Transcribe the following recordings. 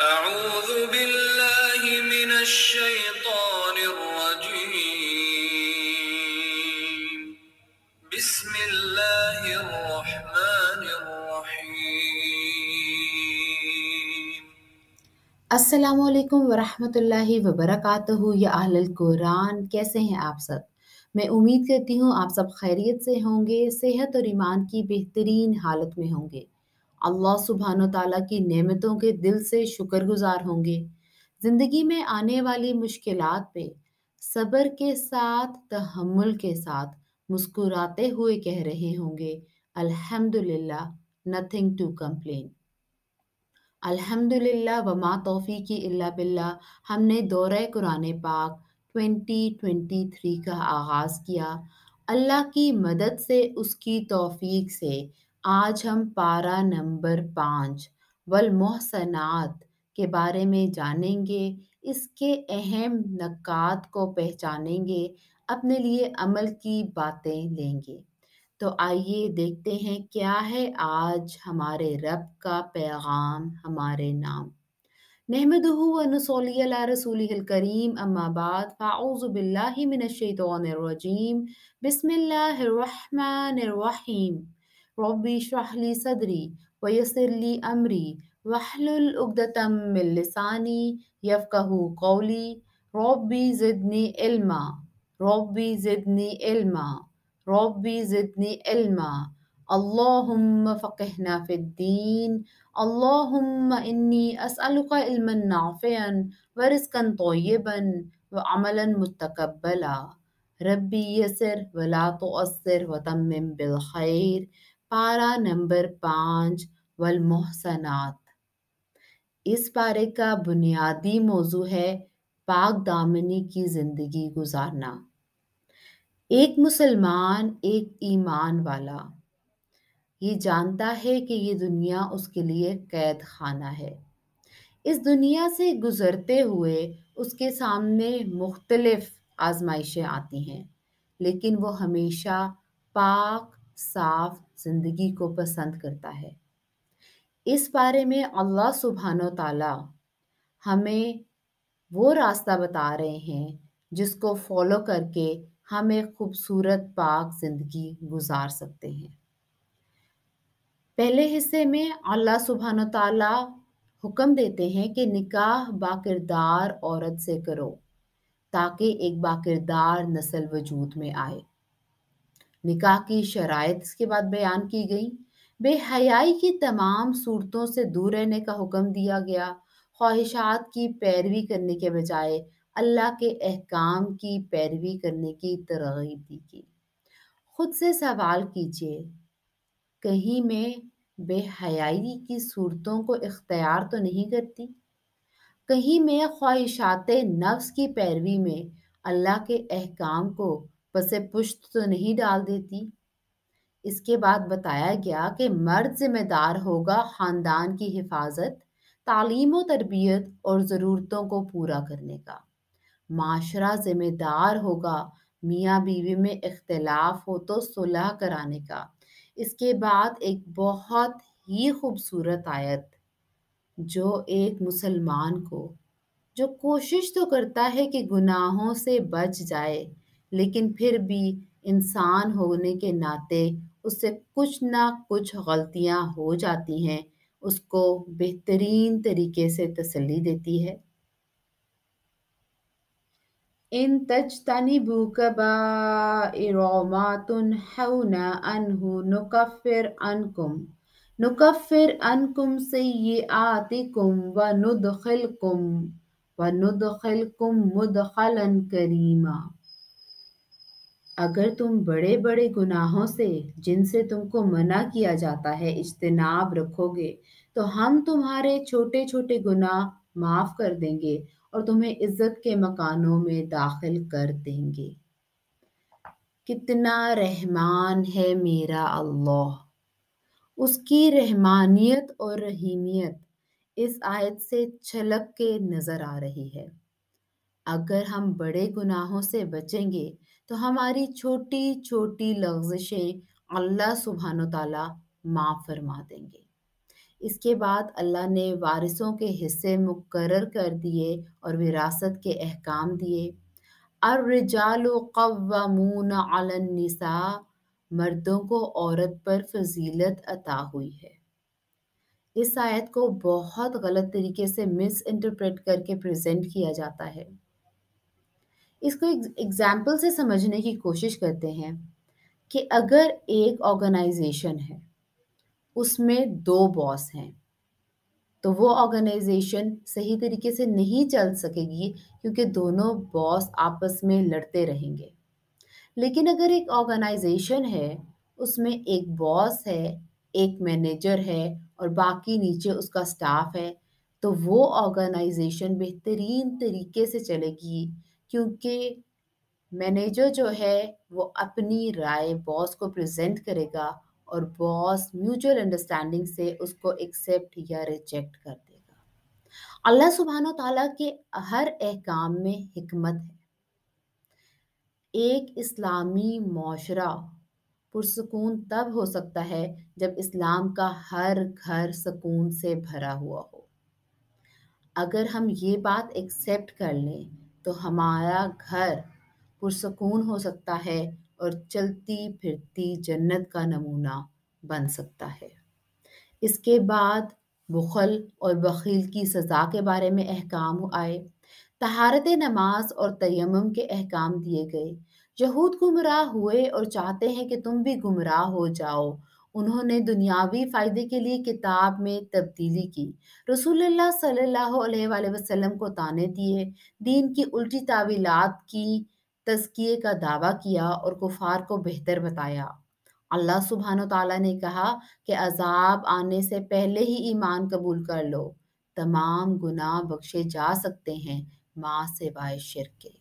أعوذ بالله من الشيطان الرجيم بسم الله الرحمن الرحيم या अहल कुरान कैसे हैं आप सब मैं उम्मीद करती हूँ आप सब खैरियत से होंगे सेहत और ईमान की बेहतरीन हालत में होंगे अल्लाह सुबहान तला की नेमतों के दिल से शुक्रगुजार होंगे ज़िंदगी में आने वाली मुश्किल पे सब्र के साथ तहमुल के साथ मुस्कुराते हुए कह रहे होंगे अल्हम्दुलिल्लाह नथिंग टू कंप्लेन अल्हम्दुलिल्लाह वमा तोफ़ी की इल्ला बिल्ला हमने दौरे कुरान पाक 2023 का आगाज़ किया अल्लाह की मदद से उसकी तोफ़ी से आज हम पारा नंबर पाँच वल मोहसनात के बारे में जानेंगे इसके अहम नक़ात को पहचानेंगे अपने लिए अमल की बातें लेंगे तो आइए देखते हैं क्या है आज हमारे रब का पैगाम हमारे नाम नहमदूनसोली रसूल करीम अम्माबाद फ़ाउज़बिल्लिमिनशतरजीम बसमीम ربي اشرح لي صدري ويسر لي أمري واحلل عقدة من لساني يفقه قولي ربي زدني علما ربي زدني علما ربي زدني علما اللهم فقهنا في الدين اللهم إني أسألك علما نافعا ورزقا طيبا وعملا متقبلا ربي يسر ولا تؤثر وتمم بالخير पारा नंबर पाँच वल मोहसनात इस पारे का बुनियादी मौजू है पाक दामनी की ज़िंदगी गुजारना एक मुसलमान एक ईमान वाला ये जानता है कि ये दुनिया उसके लिए कैद खाना है इस दुनिया से गुज़रते हुए उसके सामने मुख्तलफ़ आजमाइशें आती हैं लेकिन वो हमेशा पाक साफ जिंदगी को पसंद करता है इस बारे में अल्लाह सुबहान तला हमें वो रास्ता बता रहे हैं जिसको फॉलो करके हम एक खूबसूरत पाक ज़िंदगी गुजार सकते हैं पहले हिस्से में अल्लाह सुबहान तला हुक्म देते हैं कि निकाह बाकिरदार औरत से करो ताकि एक बाकिरदार नस्ल वजूद में आए निकाह की शराय इसके बाद बयान की गई बेहयाई की तमाम सूरतों से दूर रहने का हुक्म दिया गया ख्वाहिशात की पैरवी करने के बजाय अल्लाह के अहकाम की पैरवी करने की तरगीब दी गई खुद से सवाल कीजिए कहीं मैं बेहयाई की सूरतों को इख्तियार तो नहीं करती कहीं मैं ख्वाहिशात नफ्स की पैरवी में अल्लाह के अहकाम को पसे पुष्ट तो नहीं डाल देती इसके बाद बताया गया कि मर्द जिम्मेदार होगा ख़ानदान की हिफाजत तालीम व तरबियत और ज़रूरतों को पूरा करने का माशरा जिम्मेदार होगा मियाँ बीवी में इख्तलाफ हो तो सुलह कराने का इसके बाद एक बहुत ही खूबसूरत आयत जो एक मुसलमान को जो कोशिश तो करता है कि गुनाहों से बच जाए लेकिन फिर भी इंसान होने के नाते उससे कुछ ना कुछ गलतियां हो जाती हैं उसको बेहतरीन तरीके से तसल्ली देती है इन तजतनिबू है अन हु नुकफ़िर अनकुम नुकफ़िर अनकुम कुम व कुम व नुदखिलकुम मुदखलन करीमा अगर तुम बड़े बड़े गुनाहों से जिनसे तुमको मना किया जाता है इज्तनाब रखोगे तो हम तुम्हारे छोटे छोटे गुनाह माफ़ कर देंगे और तुम्हें इज्जत के मकानों में दाखिल कर देंगे कितना रहमान है मेरा अल्लाह उसकी रहमानियत और रहीमियत इस आयत से छलक के नज़र आ रही है अगर हम बड़े गुनाहों से बचेंगे तो हमारी छोटी छोटी लफ्जिशें अल्लाह सुबहान तला माफ़ फरमा देंगे इसके बाद अल्लाह ने वारिसों के हिस्से मुकर कर दिए और विरासत के अहकाम दिए अर कवामून मर्दों को औरत पर फजीलत अता हुई है इस आयत को बहुत गलत तरीके से मिस इंटरप्रेट करके प्रेजेंट किया जाता है इसको एक एग्जाम्पल से समझने की कोशिश करते हैं कि अगर एक ऑर्गेनाइजेशन है उसमें दो बॉस हैं तो वो ऑर्गेनाइजेशन सही तरीके से नहीं चल सकेगी क्योंकि दोनों बॉस आपस में लड़ते रहेंगे लेकिन अगर एक ऑर्गेनाइजेशन है उसमें एक बॉस है एक मैनेजर है और बाकी नीचे उसका स्टाफ है तो वो ऑर्गेनाइजेशन बेहतरीन तरीके से चलेगी क्योंकि मैनेजर जो है वो अपनी राय बॉस को प्रेजेंट करेगा और बॉस म्यूचुअल अंडरस्टैंडिंग से उसको एक्सेप्ट या रिजेक्ट कर देगा अल्लाह सुबहान तला के हर अहकाम में हमत है एक इस्लामी माशरा पुरसकून तब हो सकता है जब इस्लाम का हर घर सकून से भरा हुआ हो अगर हम ये बात एक्सेप्ट कर लें तो हमारा घर पुरसकून हो सकता है और चलती फिरती जन्नत का नमूना बन सकता है इसके बाद बुखल और बखील की सज़ा के बारे में अहकाम आए तहारत नमाज और तयम के अहकाम दिए गए यहूद गुमराह हुए और चाहते हैं कि तुम भी गुमराह हो जाओ उन्होंने दुनियावी फ़ायदे के लिए किताब में तब्दीली की रसूलुल्लाह सल्लल्लाहु अलैहि वसल्लम को ताने दिए दीन की उल्टी तावीलात की तस्किए का दावा किया और कुफार को बेहतर बताया अल्लाह सुबहान ताला ने कहा कि अजाब आने से पहले ही ईमान कबूल कर लो तमाम गुनाह बख्शे जा सकते हैं माँ से वाय शिर के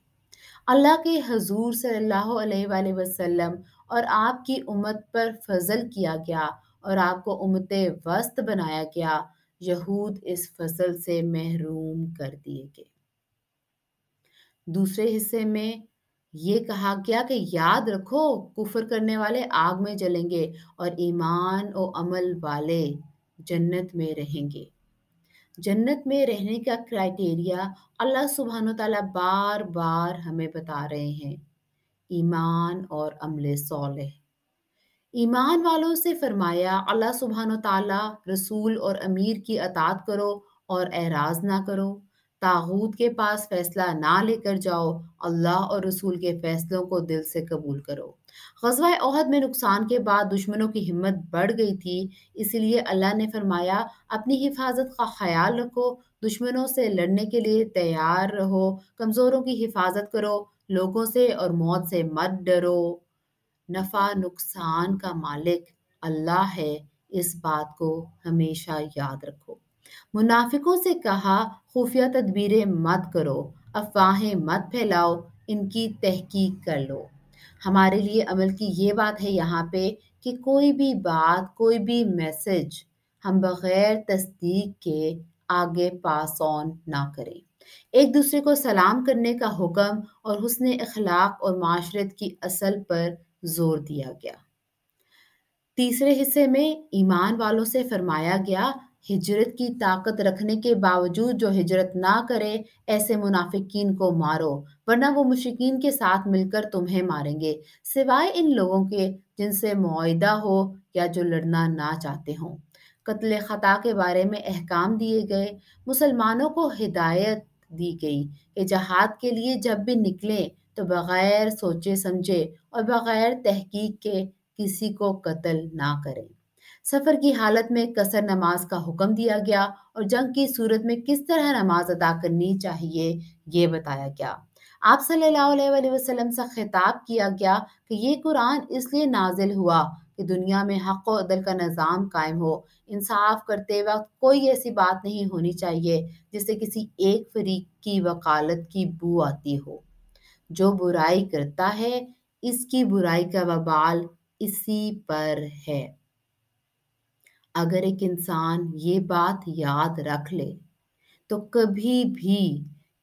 अल्लाह के हजूर सल्लल्लाहु अलैहि वसल्लम और आपकी उम्मत पर फजल किया गया और आपको उम्मत वस्त बनाया गया यहूद इस फसल से महरूम कर दिए गए दूसरे हिस्से में ये कहा गया कि याद रखो कुफर करने वाले आग में जलेंगे और ईमान और अमल वाले जन्नत में रहेंगे जन्नत में रहने का क्राइटेरिया अल्लाह सुबहान तला बार बार हमें बता रहे हैं ईमान और अमल सोल ईमान वालों से फरमाया अल्लाह सुबहान तला रसूल और अमीर की अतात करो और एराज ना करो ताहूत के पास फैसला ना लेकर जाओ अल्लाह और रसूल के फैसलों को दिल से कबूल करो गजवा अहद में नुकसान के बाद दुश्मनों की हिम्मत बढ़ गई थी इसलिए अल्लाह ने फरमाया अपनी हिफाजत का ख्याल रखो दुश्मनों से लड़ने के लिए तैयार रहो कमज़ोरों की हिफाजत करो लोगों से और मौत से मत डरो नफ़ा नुकसान का मालिक अल्लाह है इस बात को हमेशा याद रखो मुनाफिकों से कहा खुफिया तदबीरें मत करो अफवाहें मत फैलाओ इनकी तहकीक कर लो हमारे लिए अमल की ये बात है यहाँ पे कि कोई भी बात कोई भी मैसेज हम बग़ैर तस्दीक के आगे पास ऑन ना करें एक दूसरे को सलाम करने का हुक्म और हुसन अखलाक और माशरत की असल पर जोर दिया गया तीसरे हिस्से में ईमान वालों से फरमाया गया हिजरत की ताकत रखने के बावजूद जो हिजरत ना करे ऐसे मुनाफिकीन को मारो वरना वो मुशिकीन के साथ मिलकर तुम्हें मारेंगे सिवाय इन लोगों के जिनसे मुआदा हो या जो लड़ना ना चाहते हों कत्ल ख़ता के बारे में अहकाम दिए गए मुसलमानों को हिदायत दी गई कि जहाद के लिए जब भी निकलें तो बग़ैर सोचे समझे और बग़ैर तहकीक के किसी को कत्ल ना करें सफ़र की हालत में कसर नमाज का हुक्म दिया गया और जंग की सूरत में किस तरह नमाज अदा करनी चाहिए ये बताया गया आप सल्लल्लाहु अलैहि वसल्लम से खिताब किया गया कि ये कुरान इसलिए नाजिल हुआ कि दुनिया में हक और अदल का निज़ाम कायम हो इंसाफ करते वक्त कोई ऐसी बात नहीं होनी चाहिए जिससे किसी एक फरीक की वकालत की बू आती हो जो बुराई करता है इसकी बुराई का वबाल इसी पर है अगर एक इंसान ये बात याद रख ले तो कभी भी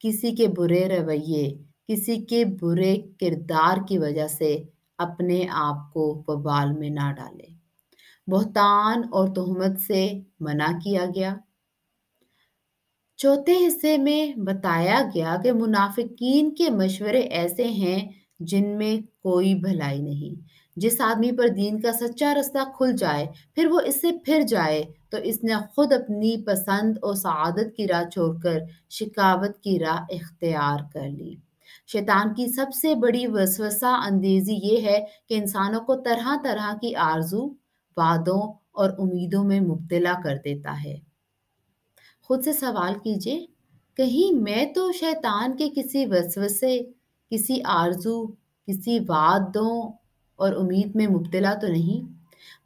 किसी के बुरे रवैये किसी के बुरे किरदार की वजह से अपने आप को बवाल में ना डाले बहुतान और तोहमत से मना किया गया चौथे हिस्से में बताया गया कि मुनाफिकीन के मशवरे ऐसे हैं जिनमें कोई भलाई नहीं जिस आदमी पर दीन का सच्चा रास्ता खुल जाए फिर वो इससे फिर जाए तो इसने खुद अपनी पसंद और सआदत की राह छोड़कर शिकावत की राह इख्तियार कर ली शैतान की सबसे बड़ी वसवसा अंदेजी ये है कि इंसानों को तरह तरह की आरजू वादों और उम्मीदों में मुबतला कर देता है खुद से सवाल कीजिए कहीं मैं तो शैतान के किसी वसवसे किसी आरजू किसी वादों और उम्मीद में मुबतला तो नहीं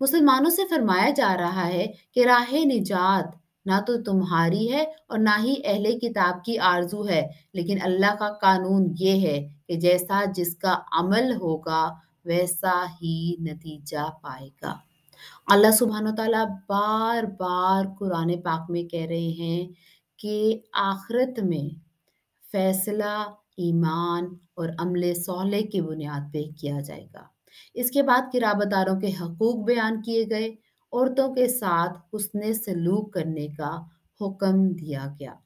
मुसलमानों से फरमाया जा रहा है कि राह निजात ना तो तुम्हारी है और ना ही अहले किताब की आरजू है लेकिन अल्लाह का कानून ये है कि जैसा जिसका अमल होगा वैसा ही नतीजा पाएगा अल्लाह सुबहान तला बार बार कुरान पाक में कह रहे हैं कि आखरत में फैसला ईमान और अमल सोले की बुनियाद पे किया जाएगा इसके बाद किराबतारों के हकूक बयान किए गए औरतों के साथ उसने सलूक करने का हुक्म दिया गया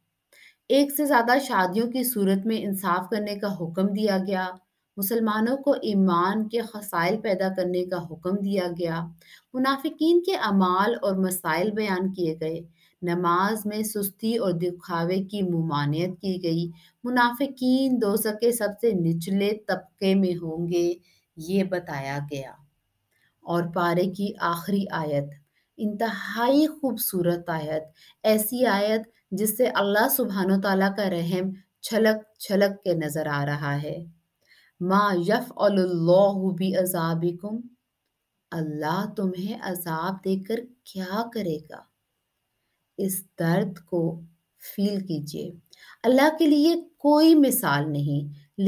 एक से ज़्यादा शादियों की सूरत में इंसाफ करने का हुक्म दिया गया मुसलमानों को ईमान के खसाइल पैदा करने का हुक्म दिया गया मुनाफिकीन के अमाल और मसाइल बयान किए गए नमाज में सुस्ती और दिखावे की ममानियत की गई मुनाफिकीन दो सके सबसे निचले तबके में होंगे ये बताया गया और पारे की आखिरी आयत इंतहाई खूबसूरत आयत ऐसी आयत जिससे अल्लाह सुबहान तला का रहम छलक छलक के नज़र आ रहा है माँ यफ़ बी अजाबिकुम अल्लाह तुम्हें अजाब देकर क्या करेगा इस दर्द को फील कीजिए अल्लाह के लिए कोई मिसाल नहीं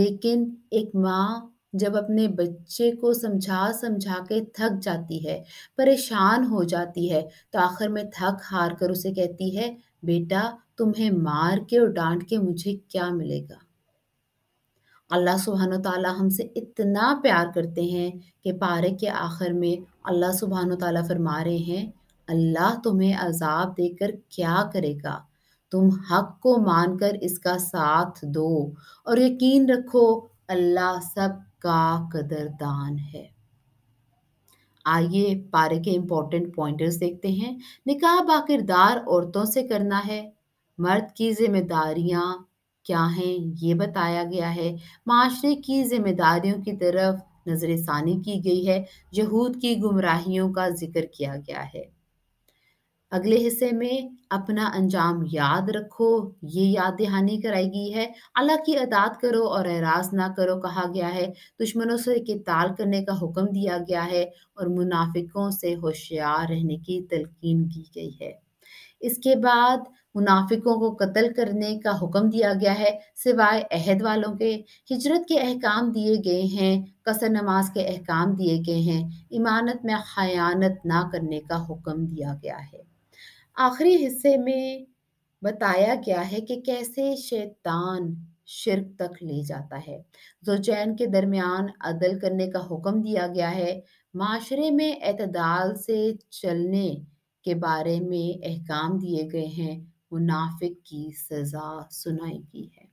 लेकिन एक माँ जब अपने बच्चे को समझा समझा के थक जाती है परेशान हो जाती है तो आखिर में थक हार कर उसे कहती है बेटा तुम्हें मार के और डांट के मुझे क्या मिलेगा अल्लाह सुबहान तला हमसे इतना प्यार करते हैं कि पारे के आखिर में अल्लाह सुबहान तला फरमा रहे हैं अल्लाह तुम्हें अजाब देकर क्या करेगा तुम हक को मानकर इसका साथ दो और यकीन रखो अल्लाह सब का कदरदान है आइए पारे के इंपॉर्टेंट पॉइंटर्स देखते हैं निकाह बाकिरदार औरतों से करना है मर्द की जिम्मेदारियां क्या हैं ये बताया गया है माशरे की जिम्मेदारियों की तरफ नजर की गई है यहूद की गुमराहियों का जिक्र किया गया है अगले हिस्से में अपना अंजाम याद रखो ये याद दहानी कराई गई है अल्लाह की अदात करो और एराज ना करो कहा गया है दुश्मनों से किताल करने का हुक्म दिया गया है और मुनाफिकों से होशियार रहने की तलकीन की गई है इसके बाद मुनाफिकों को कत्ल करने का हुक्म दिया गया है सिवाय अहद वालों के हिजरत के अहकाम दिए गए हैं कसर नमाज के अहकाम दिए गए हैं इमानत में खयानत ना करने का हुक्म दिया गया है आखिरी हिस्से में बताया गया है कि कैसे शैतान शिरक तक ले जाता है चैन के दरमियान अदल करने का हुक्म दिया गया है माशरे में अतदाल से चलने के बारे में अहकाम दिए गए हैं मुनाफिक की सज़ा सुनाई गई है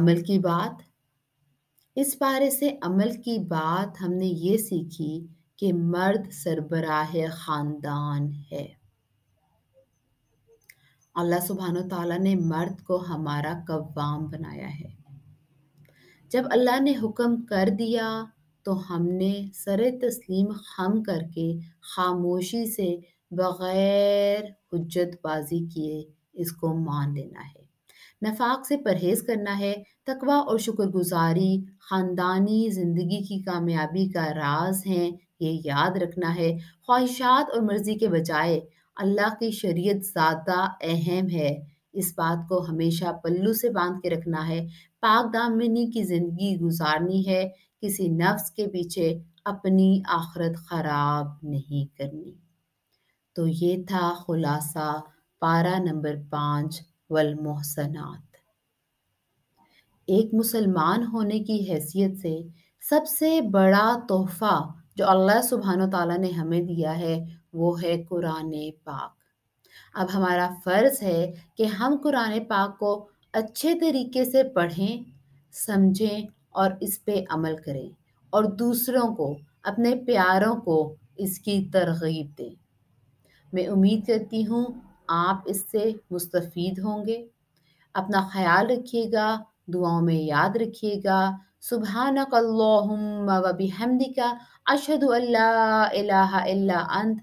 अमल की बात इस बारे से अमल की बात हमने ये सीखी कि मर्द सरबराह ख़ानदान है अल्लाह सुबहान तला ने मर्द को हमारा कवाम बनाया है जब अल्लाह ने हुक्म कर दिया तो हमने सर तस्लीम खम करके खामोशी से बग़ैर हजतबाजी किए इसको मान लेना है नफाक से परहेज़ करना है तकवा और शुक्रगुजारी ख़ानदानी ज़िंदगी की कामयाबी का राज हैं ये याद रखना है ख्वाहिशात और मर्ज़ी के बजाय अल्लाह की शरीयत ज़्यादा अहम है इस बात को हमेशा पल्लू से बांध के रखना है पाक दामिनी की ज़िंदगी गुजारनी है किसी नफ्स के पीछे अपनी आखरत ख़राब नहीं करनी तो ये था खुलासा पारा नंबर पाँच वल मोहसनात एक मुसलमान होने की हैसियत से सबसे बड़ा तोहफ़ा जो अल्लाह सुबहान ताला ने हमें दिया है वो है कुरान पाक अब हमारा फ़र्ज़ है कि हम कुरान पाक को अच्छे तरीके से पढ़ें समझें और इस पे अमल करें और दूसरों को अपने प्यारों को इसकी तरगीब दें मैं उम्मीद करती हूँ आप इससे मुस्तफ़ होंगे अपना ख्याल रखिएगा दुआओं में याद रखिएगा सुबह अल्लाहुम्मा वबी हमदिका अशद अल्लाह अंत